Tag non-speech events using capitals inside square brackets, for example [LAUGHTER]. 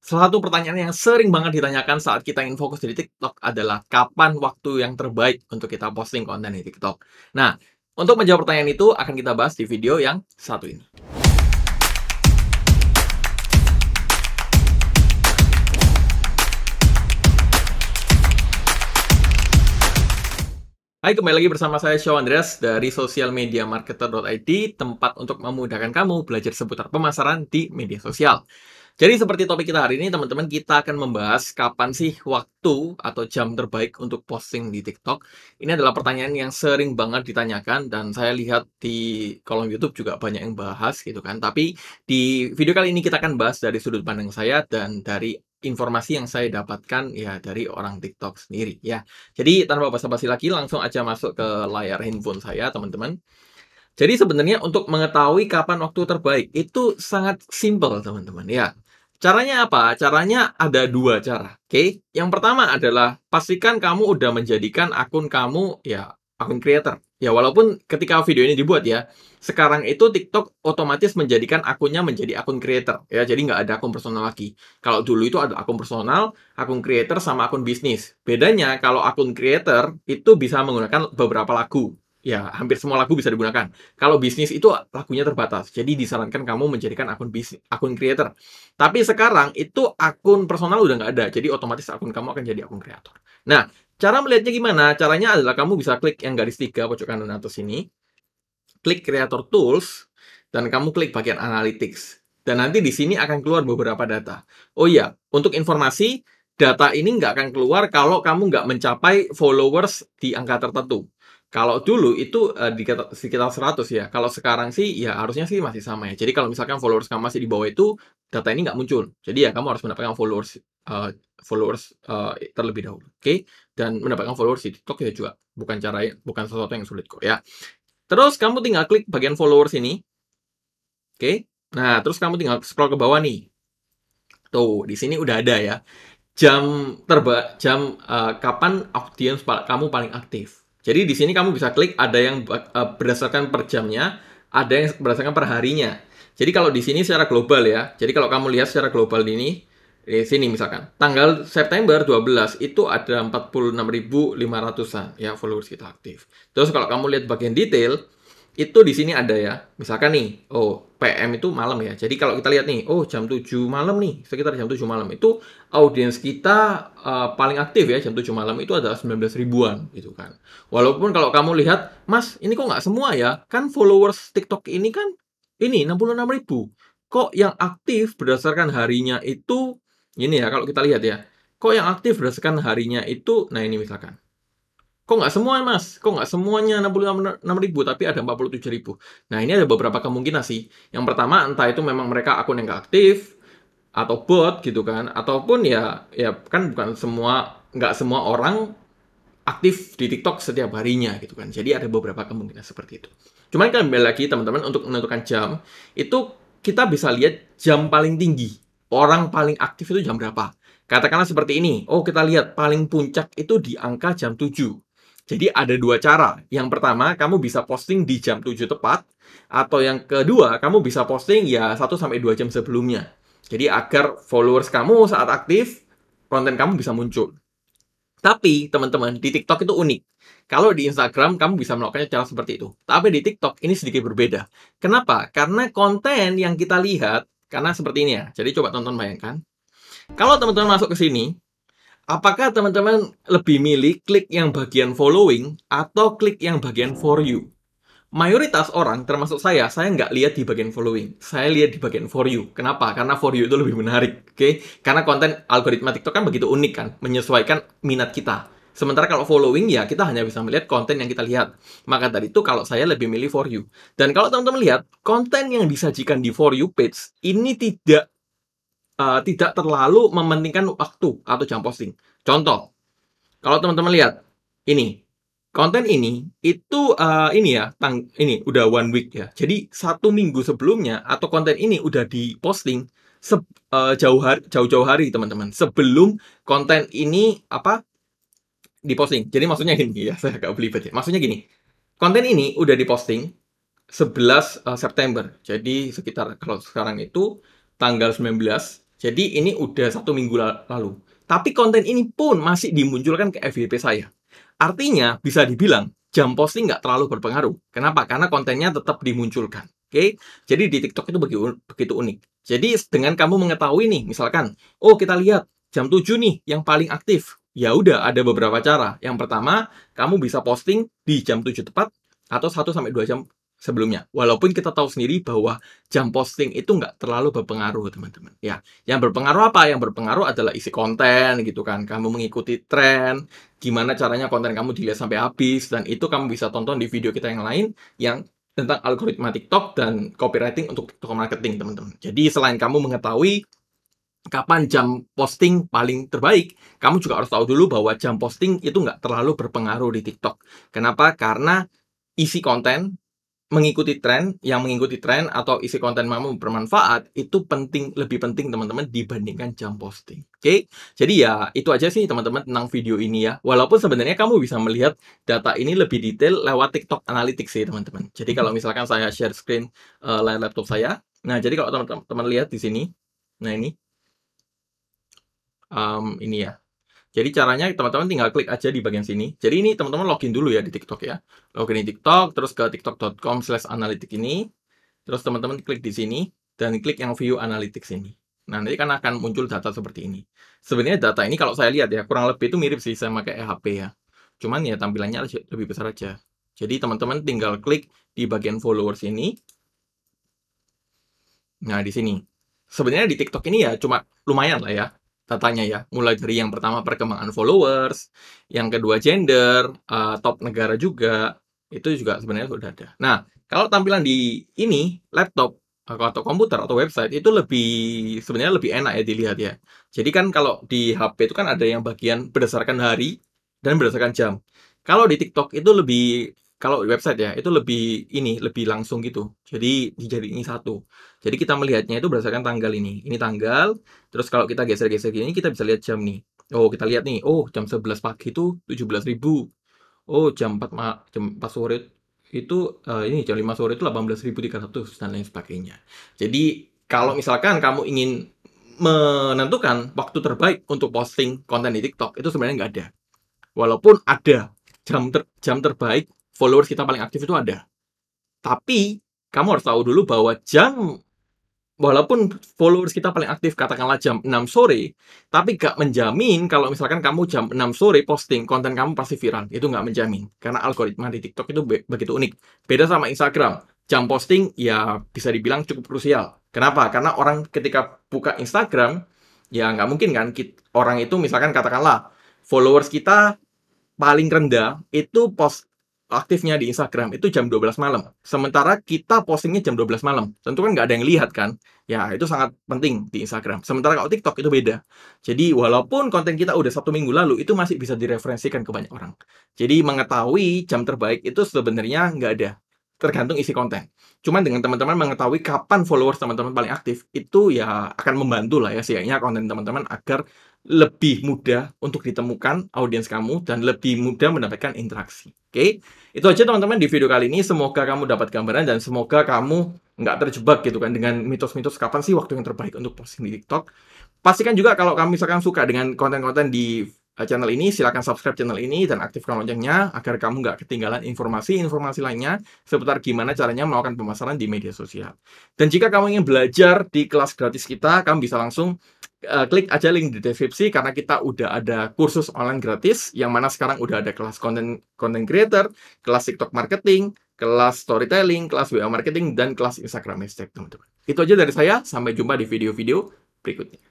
Salah satu pertanyaan yang sering banget ditanyakan saat kita ingin fokus di TikTok adalah kapan waktu yang terbaik untuk kita posting konten di TikTok. Nah, untuk menjawab pertanyaan itu akan kita bahas di video yang satu ini. Hai, kembali lagi bersama saya Shaw Andreas dari sosialmediamarketer.id, tempat untuk memudahkan kamu belajar seputar pemasaran di media sosial. Jadi seperti topik kita hari ini teman-teman kita akan membahas kapan sih waktu atau jam terbaik untuk posting di TikTok. Ini adalah pertanyaan yang sering banget ditanyakan dan saya lihat di kolom YouTube juga banyak yang bahas gitu kan. Tapi di video kali ini kita akan bahas dari sudut pandang saya dan dari informasi yang saya dapatkan ya dari orang TikTok sendiri ya. Jadi tanpa basa-basi lagi langsung aja masuk ke layar handphone saya teman-teman. Jadi sebenarnya untuk mengetahui kapan waktu terbaik itu sangat simpel teman-teman ya. Caranya apa? Caranya ada dua cara, oke? Okay? Yang pertama adalah pastikan kamu udah menjadikan akun kamu ya akun creator. Ya walaupun ketika video ini dibuat ya, sekarang itu TikTok otomatis menjadikan akunnya menjadi akun creator. Ya jadi nggak ada akun personal lagi. Kalau dulu itu ada akun personal, akun creator sama akun bisnis. Bedanya kalau akun creator itu bisa menggunakan beberapa lagu ya hampir semua lagu bisa digunakan. Kalau bisnis itu lagunya terbatas, jadi disarankan kamu menjadikan akun bisnis, akun creator. Tapi sekarang itu akun personal udah nggak ada, jadi otomatis akun kamu akan jadi akun creator. Nah, cara melihatnya gimana? Caranya adalah kamu bisa klik yang garis tiga pojok kanan atas ini, klik creator tools, dan kamu klik bagian analytics. Dan nanti di sini akan keluar beberapa data. Oh iya, untuk informasi, data ini nggak akan keluar kalau kamu nggak mencapai followers di angka tertentu. Kalau dulu itu uh, di sekitar 100 ya. Kalau sekarang sih ya harusnya sih masih sama ya. Jadi kalau misalkan followers kamu masih di bawah itu, data ini nggak muncul. Jadi ya kamu harus mendapatkan followers uh, followers uh, terlebih dahulu, oke? Okay? Dan mendapatkan followers di TikTok ya juga bukan cara bukan sesuatu yang sulit kok ya. Terus kamu tinggal klik bagian followers ini, oke? Okay? Nah terus kamu tinggal scroll ke bawah nih. Tuh di sini udah ada ya jam terba jam uh, kapan audiens kamu paling aktif jadi di sini kamu bisa klik ada yang eh, berdasarkan per jamnya, ada yang berdasarkan per harinya. Jadi kalau di sini secara global ya. Jadi kalau kamu lihat secara global ini di sini misalkan tanggal September 12 itu ada 46.500-an ya followers kita aktif. Terus kalau kamu lihat bagian detail itu di sini ada ya. Misalkan nih, oh PM itu malam ya. Jadi kalau kita lihat nih, oh jam 7 malam nih, sekitar jam 7 malam itu audiens kita uh, paling aktif ya jam 7 malam itu adalah 19 ribuan gitu kan. Walaupun kalau kamu lihat, Mas, ini kok nggak semua ya? Kan followers TikTok ini kan ini 66 ribu. Kok yang aktif berdasarkan harinya itu ini ya kalau kita lihat ya. Kok yang aktif berdasarkan harinya itu nah ini misalkan Kok nggak semua mas? Kok nggak semuanya 66 ribu, tapi ada 47 ribu? Nah ini ada beberapa kemungkinan sih. Yang pertama entah itu memang mereka akun yang nggak aktif, atau bot gitu kan, ataupun ya ya kan bukan semua nggak semua orang aktif di TikTok setiap harinya gitu kan. Jadi ada beberapa kemungkinan seperti itu. Cuman kembali lagi teman-teman untuk menentukan jam itu kita bisa lihat jam paling tinggi orang paling aktif itu jam berapa. Katakanlah seperti ini. Oh, kita lihat paling puncak itu di angka jam 7. Jadi ada dua cara. Yang pertama, kamu bisa posting di jam 7 tepat. Atau yang kedua, kamu bisa posting ya 1-2 jam sebelumnya. Jadi agar followers kamu saat aktif, konten kamu bisa muncul. Tapi, teman-teman, di TikTok itu unik. Kalau di Instagram, kamu bisa melakukannya cara seperti itu. Tapi di TikTok, ini sedikit berbeda. Kenapa? Karena konten yang kita lihat, karena seperti ini ya. Jadi, coba tonton bayangkan. Kalau teman-teman masuk ke sini, Apakah teman-teman lebih milih klik yang bagian following atau klik yang bagian for you? Mayoritas orang, termasuk saya, saya nggak lihat di bagian following. Saya lihat di bagian for you. Kenapa? Karena for you itu lebih menarik, oke? Okay? Karena konten algoritma TikTok kan begitu unik kan, menyesuaikan minat kita. Sementara kalau following ya kita hanya bisa melihat konten yang kita lihat. Maka dari itu kalau saya lebih milih for you. Dan kalau teman-teman lihat, konten yang disajikan di for you page ini tidak uh, tidak terlalu mementingkan waktu atau jam posting. Contoh, kalau teman-teman lihat ini konten ini itu uh, ini ya tang ini udah one week ya. Jadi satu minggu sebelumnya atau konten ini udah diposting se uh, eh, jauh hari jauh-jauh hari teman-teman sebelum konten ini apa diposting. Jadi maksudnya gini ya [LAUGHS] saya agak belibet ya. Maksudnya gini konten ini udah diposting 11 September. Jadi sekitar kalau sekarang itu tanggal 19 jadi ini udah satu minggu lalu. Tapi konten ini pun masih dimunculkan ke FYP saya. Artinya bisa dibilang jam posting nggak terlalu berpengaruh. Kenapa? Karena kontennya tetap dimunculkan. Oke, okay? jadi di TikTok itu begitu unik. Jadi dengan kamu mengetahui nih, misalkan, oh kita lihat jam 7 nih yang paling aktif. Ya udah ada beberapa cara. Yang pertama, kamu bisa posting di jam 7 tepat atau 1 sampai 2 jam sebelumnya. Walaupun kita tahu sendiri bahwa jam posting itu nggak terlalu berpengaruh, teman-teman. Ya, yang berpengaruh apa? Yang berpengaruh adalah isi konten, gitu kan. Kamu mengikuti tren, gimana caranya konten kamu dilihat sampai habis, dan itu kamu bisa tonton di video kita yang lain yang tentang algoritma TikTok dan copywriting untuk TikTok marketing, teman-teman. Jadi selain kamu mengetahui kapan jam posting paling terbaik, kamu juga harus tahu dulu bahwa jam posting itu nggak terlalu berpengaruh di TikTok. Kenapa? Karena isi konten mengikuti tren, yang mengikuti tren atau isi konten kamu bermanfaat itu penting lebih penting teman-teman dibandingkan jam posting. Oke. Okay? Jadi ya itu aja sih teman-teman tentang video ini ya. Walaupun sebenarnya kamu bisa melihat data ini lebih detail lewat TikTok Analytics sih teman-teman. Jadi kalau misalkan saya share screen uh, layar laptop saya. Nah, jadi kalau teman-teman lihat di sini. Nah, ini um, ini ya jadi caranya teman-teman tinggal klik aja di bagian sini. Jadi ini teman-teman login dulu ya di TikTok ya. Login di TikTok, terus ke tiktok.com slash analytics ini. Terus teman-teman klik di sini, dan klik yang view analytics ini. Nah, nanti kan akan muncul data seperti ini. Sebenarnya data ini kalau saya lihat ya, kurang lebih itu mirip sih sama kayak HP ya. Cuman ya tampilannya lebih besar aja. Jadi teman-teman tinggal klik di bagian followers ini. Nah, di sini. Sebenarnya di TikTok ini ya cuma lumayan lah ya tanya ya. Mulai dari yang pertama perkembangan followers, yang kedua gender, uh, top negara juga, itu juga sebenarnya sudah ada. Nah, kalau tampilan di ini laptop eh, atau komputer atau website itu lebih sebenarnya lebih enak ya dilihat ya. Jadi kan kalau di HP itu kan ada yang bagian berdasarkan hari dan berdasarkan jam. Kalau di TikTok itu lebih kalau website ya, itu lebih ini, lebih langsung gitu. Jadi ini satu. Jadi kita melihatnya itu berdasarkan tanggal ini. Ini tanggal, terus kalau kita geser-geser gini kita bisa lihat jam nih. Oh, kita lihat nih. Oh, jam 11 pagi itu ribu. Oh, jam 4 jam 4 sore itu uh, ini jam 5 sore itu 18.300 dan lain sebagainya. Jadi kalau misalkan kamu ingin menentukan waktu terbaik untuk posting konten di TikTok itu sebenarnya nggak ada. Walaupun ada jam ter jam terbaik followers kita paling aktif itu ada. Tapi kamu harus tahu dulu bahwa jam walaupun followers kita paling aktif katakanlah jam 6 sore, tapi gak menjamin kalau misalkan kamu jam 6 sore posting konten kamu pasti viral. Itu gak menjamin. Karena algoritma di TikTok itu be begitu unik. Beda sama Instagram. Jam posting ya bisa dibilang cukup krusial. Kenapa? Karena orang ketika buka Instagram, ya nggak mungkin kan orang itu misalkan katakanlah followers kita paling rendah itu post aktifnya di Instagram itu jam 12 malam. Sementara kita postingnya jam 12 malam. Tentu kan nggak ada yang lihat kan? Ya, itu sangat penting di Instagram. Sementara kalau TikTok itu beda. Jadi, walaupun konten kita udah satu minggu lalu, itu masih bisa direferensikan ke banyak orang. Jadi, mengetahui jam terbaik itu sebenarnya nggak ada. Tergantung isi konten. Cuman dengan teman-teman mengetahui kapan followers teman-teman paling aktif, itu ya akan membantu lah ya, setidaknya konten teman-teman agar lebih mudah untuk ditemukan audiens kamu dan lebih mudah mendapatkan interaksi. Oke, okay? itu aja teman-teman di video kali ini. Semoga kamu dapat gambaran dan semoga kamu nggak terjebak gitu kan dengan mitos-mitos kapan sih waktu yang terbaik untuk posting di TikTok. Pastikan juga kalau kamu misalkan suka dengan konten-konten di eh, channel ini, silahkan subscribe channel ini dan aktifkan loncengnya agar kamu nggak ketinggalan informasi-informasi lainnya seputar gimana caranya melakukan pemasaran di media sosial. Dan jika kamu ingin belajar di kelas gratis kita, kamu bisa langsung Eh, klik aja link di deskripsi karena kita udah ada kursus online gratis yang mana sekarang udah ada kelas content content creator, kelas TikTok marketing, kelas storytelling, kelas WA marketing dan kelas Instagram hashtag teman-teman. Itu aja dari saya, sampai jumpa di video-video berikutnya.